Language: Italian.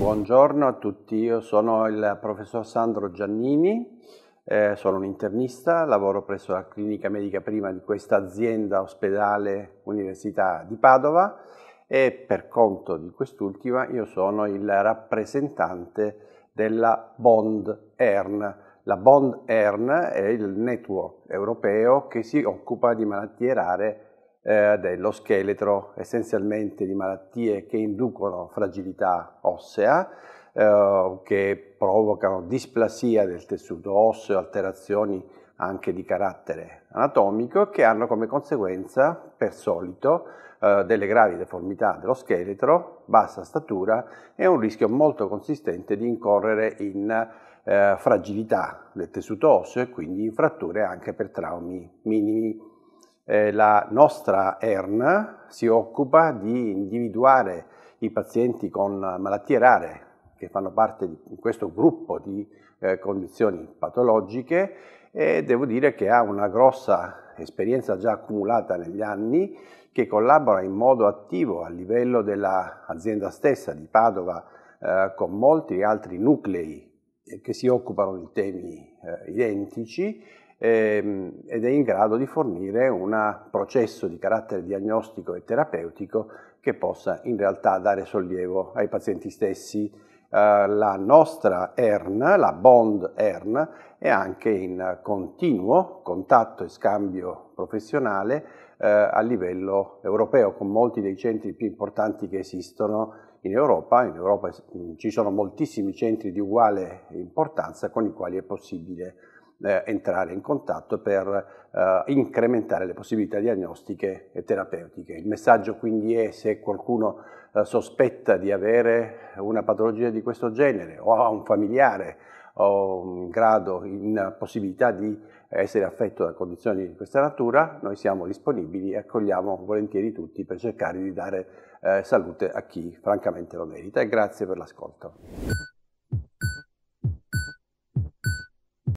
Buongiorno a tutti, io sono il professor Sandro Giannini, eh, sono un internista, lavoro presso la clinica medica prima di questa azienda ospedale Università di Padova e per conto di quest'ultima io sono il rappresentante della Bond ERN. La Bond ERN è il network europeo che si occupa di malattie rare eh, dello scheletro essenzialmente di malattie che inducono fragilità ossea, eh, che provocano displasia del tessuto osseo, alterazioni anche di carattere anatomico che hanno come conseguenza, per solito, eh, delle gravi deformità dello scheletro, bassa statura e un rischio molto consistente di incorrere in eh, fragilità del tessuto osseo e quindi in fratture anche per traumi minimi eh, la nostra ERN si occupa di individuare i pazienti con malattie rare che fanno parte di questo gruppo di eh, condizioni patologiche e devo dire che ha una grossa esperienza già accumulata negli anni che collabora in modo attivo a livello dell'azienda stessa di Padova eh, con molti altri nuclei eh, che si occupano di temi eh, identici Ehm, ed è in grado di fornire un processo di carattere diagnostico e terapeutico che possa in realtà dare sollievo ai pazienti stessi. Eh, la nostra ERN, la Bond ERN, è anche in continuo contatto e scambio professionale eh, a livello europeo con molti dei centri più importanti che esistono in Europa. In Europa mm, ci sono moltissimi centri di uguale importanza con i quali è possibile eh, entrare in contatto per eh, incrementare le possibilità diagnostiche e terapeutiche. Il messaggio quindi è se qualcuno eh, sospetta di avere una patologia di questo genere o ha un familiare o un grado in possibilità di essere affetto da condizioni di questa natura, noi siamo disponibili e accogliamo volentieri tutti per cercare di dare eh, salute a chi francamente lo merita e grazie per l'ascolto.